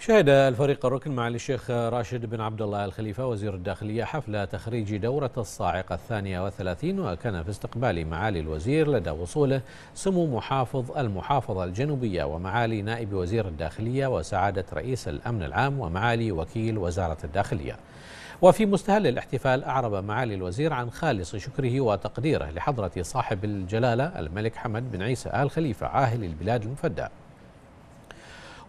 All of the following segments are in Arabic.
شهد الفريق الركن معالي الشيخ راشد بن عبد الله الخليفة وزير الداخلية حفل تخريج دورة الصاعقة الثانية والثلاثين وكان في استقبال معالي الوزير لدى وصوله سمو محافظ المحافظة الجنوبية ومعالي نائب وزير الداخلية وسعادة رئيس الأمن العام ومعالي وكيل وزارة الداخلية وفي مستهل الاحتفال أعرب معالي الوزير عن خالص شكره وتقديره لحضرة صاحب الجلالة الملك حمد بن عيسى آل خليفة عاهل البلاد المفدى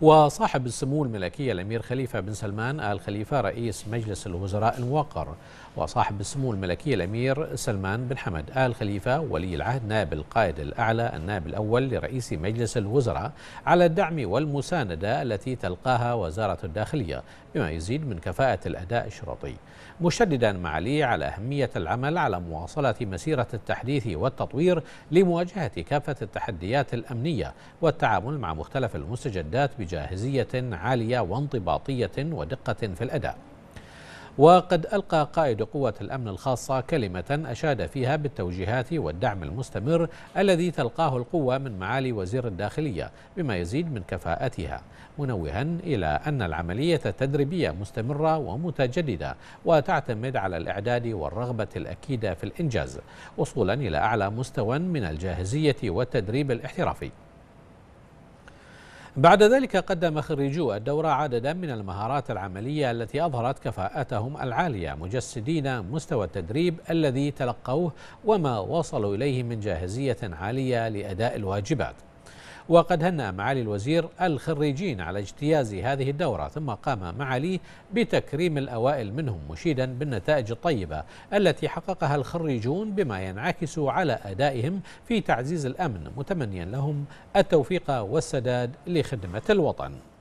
وصاحب السمو الملكي الأمير خليفة بن سلمان آل خليفة رئيس مجلس الوزراء الموقر وصاحب السمو الملكي الأمير سلمان بن حمد آل خليفة ولي العهد نائب القائد الأعلى النائب الأول لرئيس مجلس الوزراء على الدعم والمساندة التي تلقاها وزارة الداخلية بما يزيد من كفاءة الأداء الشرطي مشددا معالي على أهمية العمل على مواصلة مسيرة التحديث والتطوير لمواجهة كافة التحديات الأمنية والتعامل مع مختلف المستجدات بجاهزية عالية وانضباطية ودقة في الأداء وقد ألقى قائد قوة الأمن الخاصة كلمة أشاد فيها بالتوجيهات والدعم المستمر الذي تلقاه القوة من معالي وزير الداخلية بما يزيد من كفاءتها منوها إلى أن العملية التدريبية مستمرة ومتجددة وتعتمد على الإعداد والرغبة الأكيدة في الإنجاز وصولا إلى أعلى مستوى من الجاهزية والتدريب الاحترافي بعد ذلك قدم خريجو الدورة عددا من المهارات العملية التي أظهرت كفاءتهم العالية مجسدين مستوى التدريب الذي تلقوه وما وصلوا إليه من جاهزية عالية لأداء الواجبات وقد هنأ معالي الوزير الخريجين على اجتياز هذه الدورة ثم قام معاليه بتكريم الأوائل منهم مشيدا بالنتائج الطيبة التي حققها الخريجون بما ينعكس على أدائهم في تعزيز الأمن متمنيا لهم التوفيق والسداد لخدمة الوطن